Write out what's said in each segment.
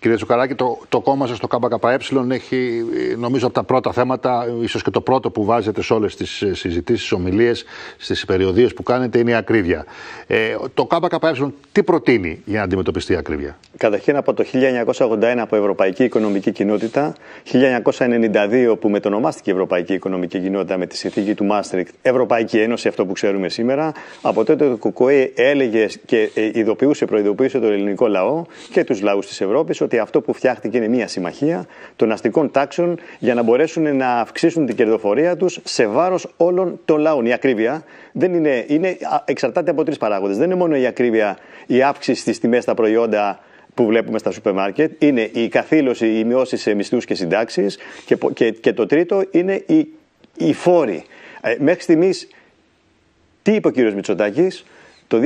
Κύριε Τσουκαράκη, το, το κόμμα σας, το ΚΚΕ, έχει νομίζω από τα πρώτα θέματα, ίσως και το πρώτο που βάζετε σε όλες τις ε, συζητήσεις, ομιλίες, στις περιοδίες που κάνετε, είναι η ακρίβεια. Ε, το ΚΚΕ τι προτείνει για να αντιμετωπιστεί η ακρίβεια. Καταρχήν από το 1981 από Ευρωπαϊκή Οικονομική Κοινότητα, 1992 που μετονομάστηκε Ευρωπαϊκή Οικονομική Κοινότητα με τη συνθήκη του Μάστρικτ, Ευρωπαϊκή Ένωση, αυτό που ξέρουμε σήμερα. Από τότε το ΚΚΕ έλεγε και ε, ειδοποιούσε, προειδοποιούσε τον ελληνικό λαό και τους λαούς της Ευρώπης ότι αυτό που φτιάχτηκε είναι μια συμμαχία των αστικών τάξεων για να μπορέσουν να αυξήσουν την κερδοφορία τους σε βάρος όλων των λαών. Η ακρίβεια δεν είναι, είναι εξαρτάται από τρεις παράγοντες. Δεν είναι μόνο η ακρίβεια, η αύξηση στις τιμές στα προϊόντα που βλέπουμε στα σούπερ μάρκετ, είναι η καθήλωση, οι μειώσει σε μισθούς και συντάξεις και, και, και, το τρίτο είναι οι, φόροι. Ε, μέχρι στιγμής, τι είπε ο κύριος Μητσοτάκης, το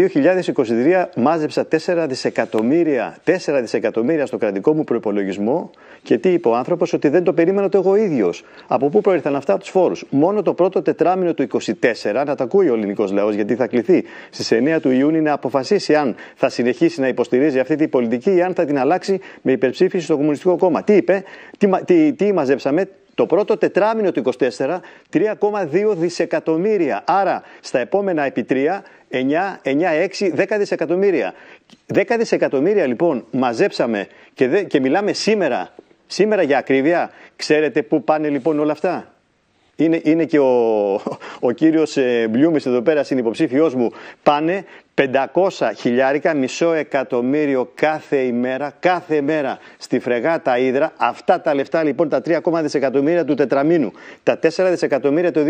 2023 μάζεψα 4 δισεκατομμύρια, 4 δισεκατομμύρια στο κρατικό μου προπολογισμό και τι είπε ο άνθρωπος, ότι δεν το περίμενα το εγώ ίδιος. Από πού προήρθαν αυτά τους φόρους. Μόνο το πρώτο τετράμινο του 2024, να τα ακούει ο ελληνικός λαός, γιατί θα κληθεί στις 9 του Ιούνιου να αποφασίσει αν θα συνεχίσει να υποστηρίζει αυτή την πολιτική ή αν θα την αλλάξει με υπερψήφιση στο Κομμουνιστικό Κόμμα. Τι είπε, τι, τι μαζέψαμε, το πρώτο τετράμινο του 24, 3,2 δισεκατομμύρια. Άρα στα επόμενα επί 3, 9, 9, 6, 10 δισεκατομμύρια. 10 δισεκατομμύρια λοιπόν μαζέψαμε και, και μιλάμε σήμερα, σήμερα για ακρίβεια. Ξέρετε πού πάνε λοιπόν όλα αυτά. Είναι, είναι και ο, ο κύριος ε, εδώ πέρα, συνυποψήφιός μου. Πάνε 500 χιλιάρικα, μισό εκατομμύριο κάθε ημέρα, κάθε μέρα στη φρεγάτα Ήδρα. Αυτά τα λεφτά λοιπόν τα 3,1 δισεκατομμύρια του τετραμήνου, τα 4 δισεκατομμύρια το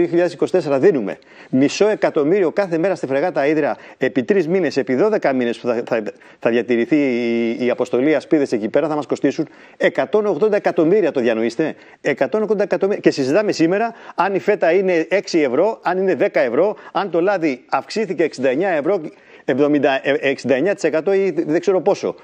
2024 δίνουμε. Μισό εκατομμύριο κάθε μέρα στη φρεγάτα Ήδρα, επί 3 μήνες, επί 12 μήνες που θα, θα, διατηρηθεί η, η αποστολή ασπίδες εκεί πέρα, θα μας κοστίσουν 180 εκατομμύρια. Το διανοείστε. 180 εκατομμύρια. Και συζητάμε σήμερα αν η φέτα είναι 6 ευρώ, αν είναι 10 ευρώ, αν το λάδι αυξήθηκε 69 ευρώ 69% ε, ή δεν ξέρω πόσο.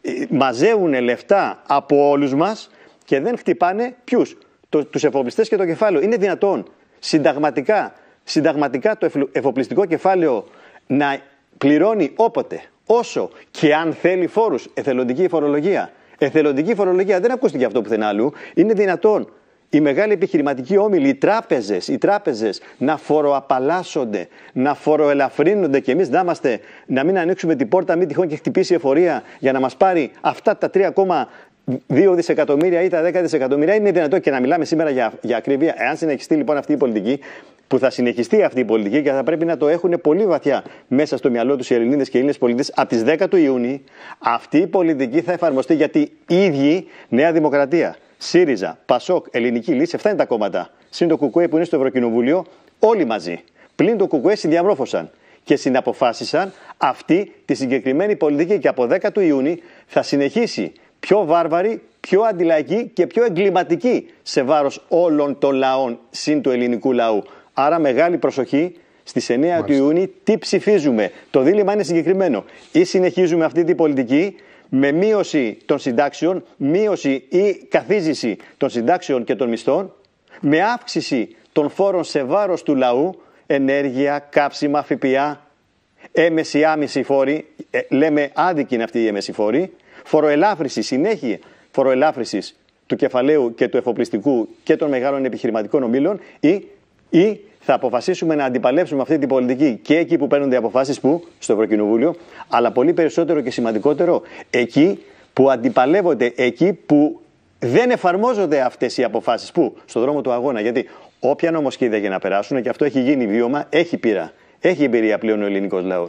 Ε, μαζεύουν λεφτά από όλους μας και δεν χτυπάνε ποιους. Το, τους και το κεφάλαιο. Είναι δυνατόν συνταγματικά, συνταγματικά το εφοπλιστικό κεφάλαιο να πληρώνει όποτε, όσο και αν θέλει φόρους. Εθελοντική φορολογία. Εθελοντική φορολογία δεν ακούστηκε αυτό πουθενά αλλού. Είναι δυνατόν οι μεγάλοι επιχειρηματικοί όμιλοι, οι τράπεζες, οι τράπεζες να φοροαπαλλάσσονται, να φοροελαφρύνονται και εμείς να, είμαστε, να μην ανοίξουμε την πόρτα, μην τυχόν και χτυπήσει η εφορία για να μας πάρει αυτά τα 3,2 δισεκατομμύρια ή τα 10 δισεκατομμύρια. Είναι δυνατό και να μιλάμε σήμερα για, για ακρίβεια. Εάν συνεχιστεί λοιπόν αυτή η πολιτική, που θα συνεχιστεί αυτή η πολιτική και θα πρέπει να το έχουν πολύ βαθιά μέσα στο μυαλό τους οι Ελληνίδες και οι Έλληνες πολίτες, από τις 10 του Ιούνιου αυτή η πολιτική θα εφαρμοστεί γιατί Νέα Δημοκρατία, ΣΥΡΙΖΑ, ΠΑΣΟΚ, Ελληνική Λύση, αυτά είναι τα κόμματα. Συν το ΚΚΕ που είναι στο Ευρωκοινοβούλιο, όλοι μαζί. Πλην το ΚΚΕ συνδιαμόρφωσαν και συναποφάσισαν αυτή τη συγκεκριμένη πολιτική και από 10 του Ιούνιου θα συνεχίσει πιο βάρβαρη, πιο αντιλαϊκή και πιο εγκληματική σε βάρος όλων των λαών συν του ελληνικού λαού. Άρα μεγάλη προσοχή στις 9 του Ιούνιου τι ψηφίζουμε. Το δίλημα είναι συγκεκριμένο. Ή συνεχίζουμε αυτή την πολιτική με μείωση των συντάξεων, μείωση ή καθίζηση των συντάξεων και των μισθών, με αύξηση των φόρων σε βάρος του λαού, ενέργεια, κάψιμα, ΦΠΑ, έμεση άμεση φόρη, ε, λέμε άδικη είναι αυτή η έμεση φόροι, φοροελάφρυσης, συνέχεια φοροελάφρυσης του κεφαλαίου και του εφοπλιστικού και των μεγάλων επιχειρηματικών ομίλων ή, ή θα αποφασίσουμε να αντιπαλέψουμε αυτή την πολιτική και εκεί που παίρνονται οι αποφάσεις που, στο Ευρωκοινοβούλιο, αλλά πολύ περισσότερο και σημαντικότερο, εκεί που αντιπαλεύονται, εκεί που δεν εφαρμόζονται αυτές οι αποφάσεις. Πού? Στον δρόμο του αγώνα. Γιατί όποια νομοσχέδια για να περάσουν, και αυτό έχει γίνει βίωμα, έχει πείρα. Έχει εμπειρία πλέον ο ελληνικός λαός.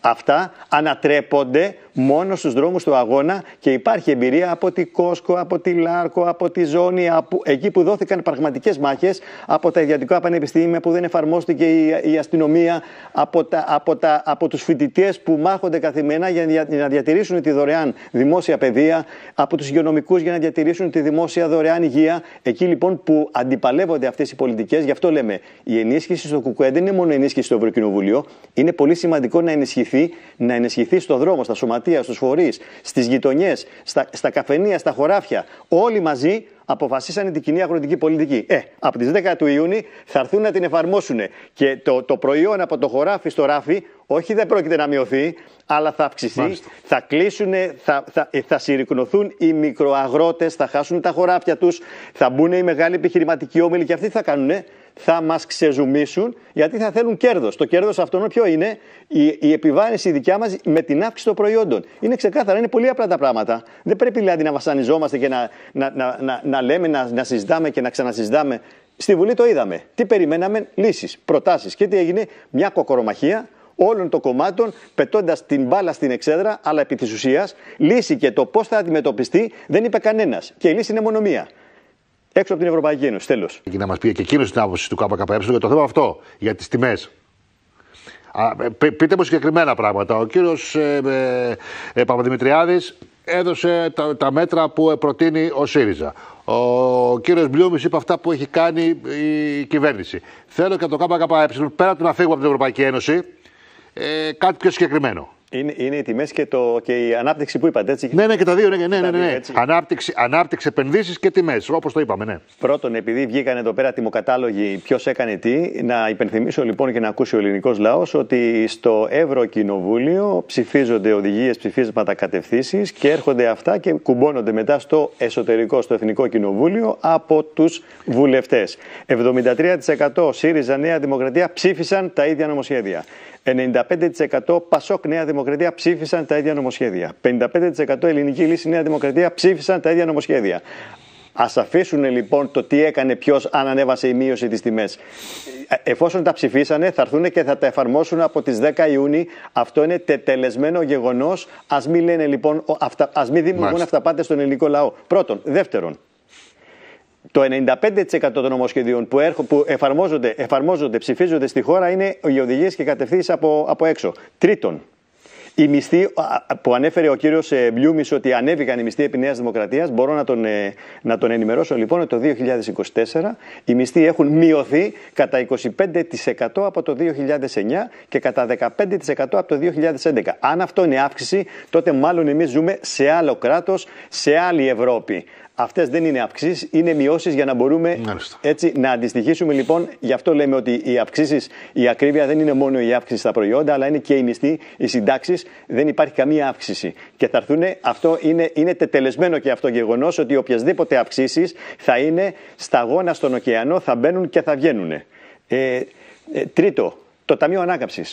Αυτά ανατρέπονται μόνο στους δρόμους του αγώνα και υπάρχει εμπειρία από τη Κόσκο, από τη Λάρκο, από τη Ζώνη, από... εκεί που δόθηκαν πραγματικές μάχες, από τα ιδιωτικά πανεπιστήμια που δεν εφαρμόστηκε η, αστυνομία, από, τα, από, τα, από τους φοιτητές που μάχονται καθημερινά για να διατηρήσουν τη δωρεάν δημόσια παιδεία, από τους υγειονομικούς για να διατηρήσουν τη δημόσια δωρεάν υγεία. Εκεί λοιπόν που αντιπαλεύονται αυτές οι πολιτικές, γι' αυτό λέμε η ενίσχυση στο ΚΚΕ δεν είναι μόνο ενίσχυση στο Ευρωκοινοβούλιο, είναι πολύ σημαντικό να ενισχυθεί, να ενισχυθεί στο δρόμο, στα σωματεία πλατεία, στους φορείς, στις γειτονιές, στα, στα καφενεία, στα χωράφια, όλοι μαζί αποφασίσανε την κοινή αγροτική πολιτική. Ε, από τις 10 του Ιούνιου θα έρθουν να την εφαρμόσουν. Και το, το προϊόν από το χωράφι στο ράφι, όχι δεν πρόκειται να μειωθεί, αλλά θα αυξηθεί, θα κλείσουν, θα, θα, ε, θα συρρυκνωθούν οι μικροαγρότες, θα χάσουν τα χωράφια τους, θα μπουν οι μεγάλοι επιχειρηματικοί όμιλοι και αυτοί θα κάνουν θα μας ξεζουμίσουν γιατί θα θέλουν κέρδος. Το κέρδος αυτόν ποιο είναι, η, η επιβάρυνση δικιά μας με την αύξηση των προϊόντων. Είναι ξεκάθαρα, είναι πολύ απλά τα πράγματα. Δεν πρέπει δηλαδή να βασανιζόμαστε και να, να, να, να, λέμε, να, να συζητάμε και να ξανασυζητάμε. Στη Βουλή το είδαμε. Τι περιμέναμε, λύσεις, προτάσεις. Και τι έγινε, μια κοκορομαχία όλων των κομμάτων, πετώντας την μπάλα στην εξέδρα, αλλά επί της ουσίας, λύση και το πώς θα αντιμετωπιστεί δεν είπε κανένας. Και η λύση είναι μόνο μία έξω από την Ευρωπαϊκή Ένωση. Τέλος. Και να μας πει και εκείνος την άποψη του ΚΚΕ για το θέμα αυτό, για τις τιμές. Ε, πείτε μου συγκεκριμένα πράγματα. Ο κύριος ε, ε, ε Παπαδημητριάδης έδωσε τα, τα, μέτρα που προτείνει ο ΣΥΡΙΖΑ. Ο κύριος Μπλιούμης είπε αυτά που έχει κάνει η κυβέρνηση. Θέλω και το ΚΚΕ, πέρα του να φύγουμε από την Ευρωπαϊκή Ένωση, ε, κάτι πιο συγκεκριμένο. Είναι, είναι οι τιμές και, και η ανάπτυξη που είπατε, έτσι. Ναι, ναι, και τα δύο. Ναι, ναι, ναι, ναι, ναι. Ανάπτυξη, ανάπτυξη επενδύσεις και τιμές, όπως το είπαμε, ναι. Πρώτον, επειδή βγήκαν εδώ πέρα τιμοκατάλογοι ποιος έκανε τι, να υπενθυμίσω λοιπόν και να ακούσει ο ελληνικός λαός ότι στο Ευρωκοινοβούλιο ψηφίζονται οδηγίες, ψηφίσματα κατευθύνσεις και έρχονται αυτά και κουμπώνονται μετά στο εσωτερικό, στο Εθνικό Κοινοβούλιο από τους βουλευτές. 73% ΣΥΡΙΖΑ Νέα Δημοκρατία ψήφισαν τα ίδια νομοσχέδια. 95% ΠΑΣΟΚ Νέα Δημοκρατία Δημοκρατία ψήφισαν τα ίδια νομοσχέδια. 55% Ελληνική Λύση Νέα Δημοκρατία ψήφισαν τα ίδια νομοσχέδια. Ας αφήσουν λοιπόν το τι έκανε ποιος, αν ανέβασε η μείωση της τιμές. Ε, εφόσον τα ψηφίσανε, θα έρθουν και θα τα εφαρμόσουν από τις 10 Ιούνιου. Αυτό είναι τετελεσμένο γεγονός. Ας μην λένε λοιπόν, α μην δημιουργούν αυταπάτε στον ελληνικό λαό. Πρώτον. Δεύτερον, το 95% των νομοσχεδίων που, έρχο, που εφαρμόζονται, εφαρμόζονται, ψηφίζονται στη χώρα είναι οι οδηγίες και κατευθύνσεις από, από έξω. Τρίτον, οι μισθοί που ανέφερε ο κύριος ε, Μπλιούμης ότι ανέβηκαν οι μισθοί επί Νέας Δημοκρατίας, μπορώ να τον, ε, να τον ενημερώσω λοιπόν ότι το 2024 οι μισθοί έχουν μειωθεί κατά 25% από το 2009 και κατά 15% από το 2011. Αν αυτό είναι αύξηση, τότε μάλλον εμείς ζούμε σε άλλο κράτος, σε άλλη Ευρώπη. Αυτές δεν είναι αυξήσεις, είναι μειώσεις για να μπορούμε έτσι να αντιστοιχίσουμε. Λοιπόν, γι' αυτό λέμε ότι οι αυξήσεις, η ακρίβεια δεν είναι μόνο η αύξηση στα προϊόντα, αλλά είναι και οι μισθοί, οι συντάξεις. Δεν υπάρχει καμία αύξηση. Και θα έρθουν, αυτό είναι, είναι τετελεσμένο και αυτό γεγονός, ότι οποιασδήποτε αυξήσεις θα είναι σταγόνα στον ωκεανό, θα μπαίνουν και θα βγαίνουν. Ε, ε, τρίτο, το Ταμείο Ανάκαμψης.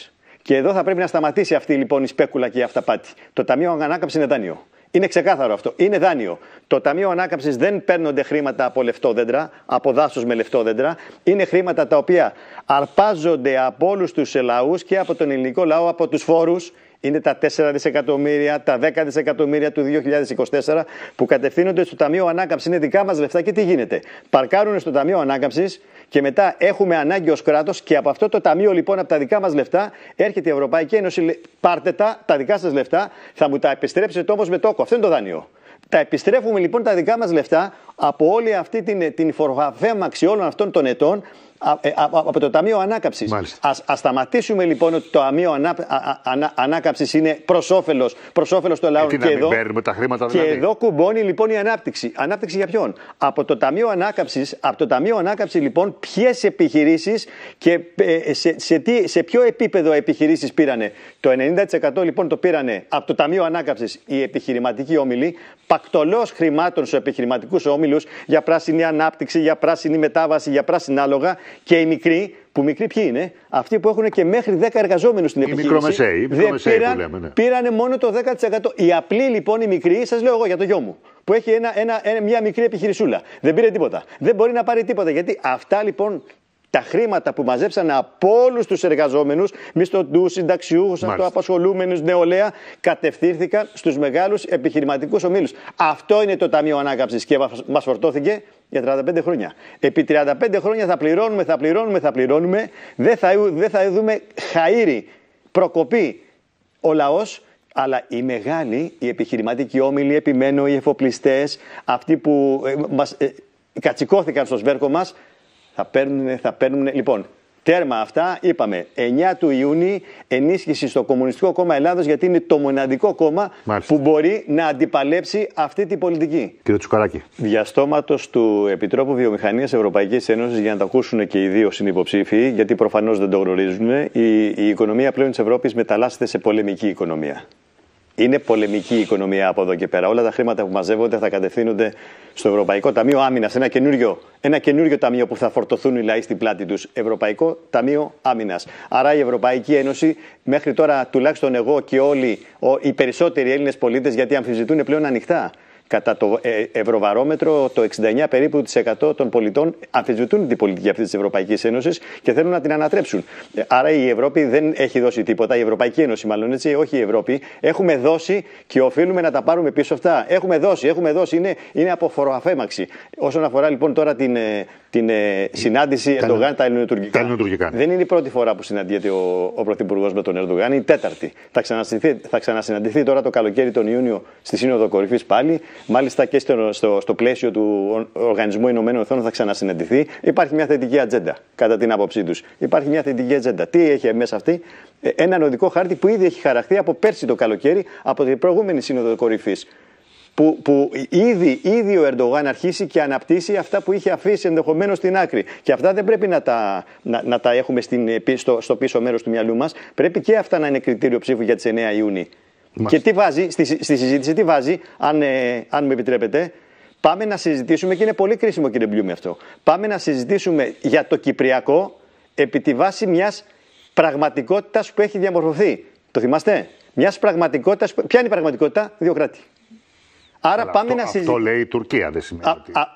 Και εδώ θα πρέπει να σταματήσει αυτή λοιπόν η σπέκουλα και η αυταπάτη. Το Ταμείο Ανάκαμψη είναι δάνειο. Είναι ξεκάθαρο αυτό. Είναι δάνειο. Το Ταμείο Ανάκαμψης δεν παίρνονται χρήματα από λευτόδεντρα, από δάσου με δέντρα. Είναι χρήματα τα οποία αρπάζονται από όλους τους λαούς και από τον ελληνικό λαό, από τους φόρους είναι τα 4 δισεκατομμύρια, τα 10 δισεκατομμύρια του 2024 που κατευθύνονται στο Ταμείο Ανάκαμψης. Είναι δικά μας λεφτά και τι γίνεται. Παρκάρουν στο Ταμείο Ανάκαμψης και μετά έχουμε ανάγκη ως κράτος και από αυτό το Ταμείο λοιπόν, από τα δικά μας λεφτά, έρχεται η Ευρωπαϊκή Ένωση. Πάρτε τα, τα δικά σας λεφτά, θα μου τα επιστρέψετε όμως με τόκο. Αυτό είναι το δάνειο. Τα επιστρέφουμε λοιπόν τα δικά μας λεφτά από όλη αυτή την, την φοροαφέμαξη όλων αυτών των ετών ε, από το Ταμείο Ανάκαμψης. Α σταματήσουμε λοιπόν ότι το Ταμείο ανά, Ανάκαμψης είναι προς όφελος προς όφελος των λαών. Ε, και, εδώ, τα χρήματα, δηλαδή. και εδώ κουμπώνει λοιπόν η ανάπτυξη. Ανάπτυξη για ποιον. Από το Ταμείο Ανάκαψης από το Ταμείο λοιπόν, ποιες επιχειρήσεις και ε, σε, σε, σε ποιο επίπεδο επιχειρήσεις πήρανε. Το 90% λοιπόν το πήρανε από το Ταμείο Ανάκαψης οι επιχειρηματικοί όμιλοι, πακτολός χρημάτων στους επιχειρηματικούς όμιλους για πράσινη ανάπτυξη, για πράσινη μετάβαση, για πράσινα άλογα και οι μικροί, που μικροί ποιοι είναι, αυτοί που έχουν και μέχρι 10 εργαζόμενους στην οι Μικρομεσαίοι, οι μικρομεσαίοι πήραν, λέμε, ναι. πήρανε μόνο το 10%. Οι απλοί λοιπόν οι μικροί, σας λέω εγώ για το γιο μου, που έχει μια μικρή επιχειρησούλα. Δεν πήρε τίποτα. Δεν μπορεί να πάρει τίποτα. Γιατί αυτά λοιπόν τα χρήματα που μαζέψανε από όλους τους εργαζόμενους, μισθωτού, συνταξιούχου, αυτοαπασχολούμενους, νεολαία, κατευθύνθηκαν στους μεγάλους επιχειρηματικούς ομίλους. Αυτό είναι το Ταμείο Ανάκαμψης και μας φορτώθηκε για 35 χρόνια. Επί 35 χρόνια θα πληρώνουμε, θα πληρώνουμε, θα πληρώνουμε. Δεν θα, δεν θα δούμε χαΐρι, προκοπή ο λαός. αλλά οι μεγάλοι, οι επιχειρηματικοί όμιλοι, επιμένω, οι εφοπλιστές, αυτοί που ε, ε κατσικώθηκαν στο σβέρκο θα παίρνουν, θα παίρνουν. Λοιπόν, τέρμα αυτά. Είπαμε 9 του Ιούνιου ενίσχυση στο Κομμουνιστικό Κόμμα Ελλάδος γιατί είναι το μοναδικό κόμμα που μπορεί να αντιπαλέψει αυτή την πολιτική. Κύριε Τσουκαράκη. Διαστόματο του Επιτρόπου Βιομηχανίας Ευρωπαϊκής Ένωσης, για να τα ακούσουν και οι δύο συνυποψήφοι, γιατί προφανώς δεν το γνωρίζουν. Η, η οικονομία πλέον της Ευρώπης μεταλλάσσεται σε πολεμική οικονομία είναι πολεμική η οικονομία από εδώ και πέρα. Όλα τα χρήματα που μαζεύονται θα κατευθύνονται στο Ευρωπαϊκό Ταμείο Άμυνας, ένα καινούριο, ένα καινούριο ταμείο που θα φορτωθούν οι λαοί στην πλάτη τους. Ευρωπαϊκό Ταμείο Άμυνας. Άρα η Ευρωπαϊκή Ένωση, μέχρι τώρα τουλάχιστον εγώ και όλοι οι περισσότεροι Έλληνες πολίτες, γιατί αμφισβητούν πλέον ανοιχτά Κατά το ε, Ευρωβαρόμετρο, το 69 περίπου το 100 των πολιτών αμφισβητούν την πολιτική αυτή της Ευρωπαϊκής Ένωσης και θέλουν να την ανατρέψουν. Ε, άρα η Ευρώπη δεν έχει δώσει τίποτα, η Ευρωπαϊκή Ένωση μάλλον έτσι, όχι η Ευρώπη. Έχουμε δώσει και οφείλουμε να τα πάρουμε πίσω αυτά. Έχουμε δώσει, έχουμε δώσει, είναι, είναι από φοροαφέμαξη. Όσον αφορά λοιπόν τώρα την, ε, την συνάντηση Ερντογάν τα ελληνοτουρκικά. Ναι. Δεν είναι η πρώτη φορά που συναντιέται ο, ο Πρωθυπουργός με τον Ερντογάν, η τέταρτη. Θα ξανασυναντηθεί, θα ξανασυναντηθεί τώρα το καλοκαίρι τον Ιούνιο στη Σύνοδο Κορυφής πάλι. Μάλιστα και στο, στο, πλαίσιο του Οργανισμού Ηνωμένων Εθνών θα ξανασυναντηθεί. Υπάρχει μια θετική ατζέντα, κατά την άποψή τους. Υπάρχει μια θετική ατζέντα. Τι έχει μέσα αυτή, ε, Ένα νοδικό χάρτη που ήδη έχει χαραχθεί από πέρσι το καλοκαίρι, από την προηγούμενη Σύνοδο Κορυφής. Που, που ήδη, ήδη ο Ερντογάν αρχίσει και αναπτύσσει αυτά που είχε αφήσει ενδεχομένως στην άκρη. Και αυτά δεν πρέπει να τα, να, τα έχουμε στην, ε, στο, στο πίσω μέρος του μυαλού μας. Πρέπει και αυτά να είναι κριτήριο ψήφου για τις 9 Ιουνίου. Και τι βάζει, στη, στη συζήτηση τι βάζει, αν, ε, αν με επιτρέπετε, πάμε να συζητήσουμε, και είναι πολύ κρίσιμο κύριε Μπλιούμι αυτό, πάμε να συζητήσουμε για το Κυπριακό επί τη βάση μιας πραγματικότητας που έχει διαμορφωθεί. Το θυμάστε, μιας πραγματικότητας, ποια είναι η πραγματικότητα, κράτη. Άρα Αλλά πάμε αυτό, να συζητήσουμε. Αυτό λέει η Τουρκία, δεν σημαίνει. Α, ότι... α,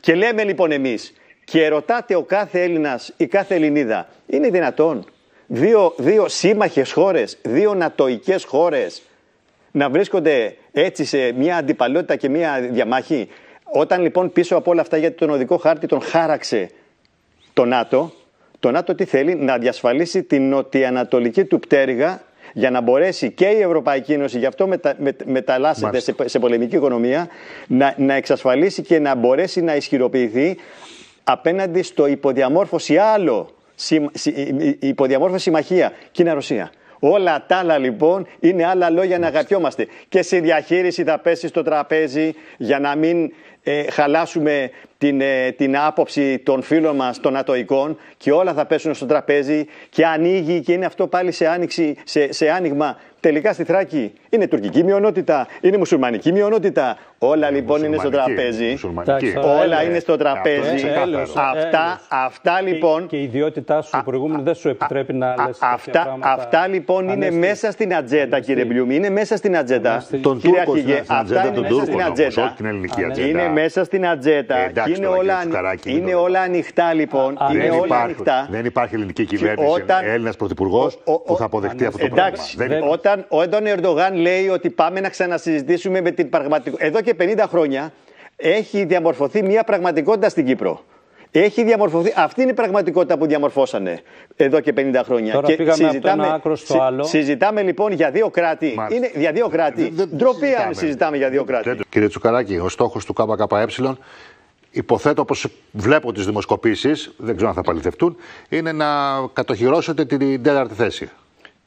και λέμε λοιπόν εμείς, και ρωτάτε ο κάθε Έλληνας ή κάθε Ελληνίδα, είναι δυνατόν δύο, δύο σύμμαχες χώρες, δύο νατοικές χώρες να βρίσκονται έτσι σε μια αντιπαλότητα και μια διαμάχη. Όταν λοιπόν πίσω από όλα αυτά, γιατί τον οδικό χάρτη τον χάραξε το ΝΑΤΟ, το ΝΑΤΟ τι θέλει, να διασφαλίσει την νοτιοανατολική του πτέρυγα για να μπορέσει και η Ευρωπαϊκή Ένωση, γι' αυτό μετα, με, μεταλλάσσεται σε, σε, πολεμική οικονομία, να, να εξασφαλίσει και να μπορέσει να ισχυροποιηθεί απέναντι στο υποδιαμόρφωση άλλο υποδιαμόρφωση συμμαχία Κίνα-Ρωσία. Όλα τα άλλα λοιπόν είναι άλλα λόγια να αγαπιόμαστε. Και σε διαχείριση θα πέσει στο τραπέζι για να μην ε, χαλάσουμε την, ε, την άποψη των φίλων μας των ατοικών και όλα θα πέσουν στο τραπέζι και ανοίγει και είναι αυτό πάλι σε, άνοιξη, σε, σε άνοιγμα Τελικά στη Θράκη είναι τουρκική μειονότητα, είναι μουσουλμανική μειονότητα. Όλα λοιπόν είναι στο τραπέζι. Όλα είναι στο τραπέζι. Αυτά, αυτά λοιπόν. Και η ιδιότητά σου προηγούμενη δεν σου επιτρέπει να λες αυτά, αυτά λοιπόν είναι μέσα στην ατζέτα κύριε Μπλιούμι. Είναι μέσα στην ατζέτα Τον Τούρκο Αυτά είναι μέσα στην ατζέντα. Είναι μέσα στην ατζέντα. Ε, είναι όλα ανοιχτά λοιπόν. Είναι όλα Δεν υπάρχει ελληνική κυβέρνηση, Έλληνας πρωθυπουργός που θα αποδεχτεί αυτό το πράγμα όταν ο Ερντογάν λέει ότι πάμε να ξανασυζητήσουμε με την πραγματικότητα. Εδώ και 50 χρόνια έχει διαμορφωθεί μια πραγματικότητα στην Κύπρο. Έχει διαμορφωθεί. Αυτή είναι η πραγματικότητα που διαμορφώσανε εδώ και 50 χρόνια. Τώρα και πήγαμε συζητάμε, από ένα άκρο στο άλλο. Συζητάμε λοιπόν για δύο κράτη. Είναι, για δύο κράτη. Ντροπή συζητάμε. αν συζητάμε για δύο κράτη. Κύριε Τσουκαράκη, ο στόχος του ΚΚΕ υποθέτω όπως βλέπω τις δημοσκοπήσεις, δεν ξέρω αν θα παληθευτούν, είναι να κατοχυρώσετε την τέταρτη θέση.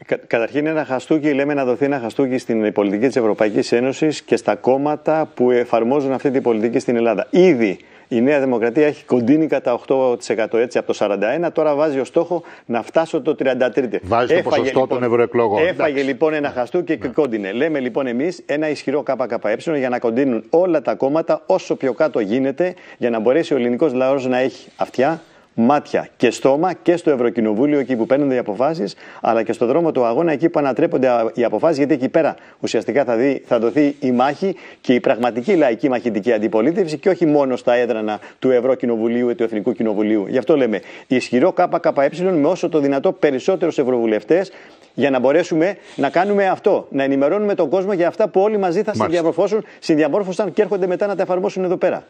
Κα, καταρχήν, ένα χαστούκι, λέμε να δοθεί ένα χαστούκι στην πολιτική της Ευρωπαϊκής Ένωσης και στα κόμματα που εφαρμόζουν αυτή την πολιτική στην Ελλάδα. Ήδη η Νέα Δημοκρατία έχει κοντίνει κατά 8% έτσι από το 41%. Τώρα βάζει ο στόχο να φτάσω το 33%. Βάζει έφαγε, το ποσοστό λοιπόν, των ευρωεκλογών. Έφαγε λοιπόν ένα ναι. χαστούκι και ναι. κόντινε. Λέμε λοιπόν εμείς ένα ισχυρό ΚΚΕ για να κοντίνουν όλα τα κόμματα όσο πιο κάτω γίνεται για να μπορέσει ο ελληνικός λαός να έχει αυτιά μάτια και στόμα και στο Ευρωκοινοβούλιο, εκεί που παίρνονται οι αποφάσεις, αλλά και στο δρόμο του αγώνα, εκεί που ανατρέπονται οι αποφάσεις, γιατί εκεί πέρα ουσιαστικά θα, δει, θα δοθεί η μάχη και η πραγματική λαϊκή μαχητική αντιπολίτευση και όχι μόνο στα έδρανα του Ευρωκοινοβουλίου ή του Εθνικού Κοινοβουλίου. Γι' αυτό λέμε ισχυρό ΚΚΕ με όσο το δυνατό περισσότερους ευρωβουλευτές για να μπορέσουμε να κάνουμε αυτό, να ενημερώνουμε τον κόσμο για αυτά που όλοι μαζί θα συνδιαμορφώσουν, συνδιαμόρφωσαν και έρχονται μετά να τα εφαρμόσουν εδώ πέρα.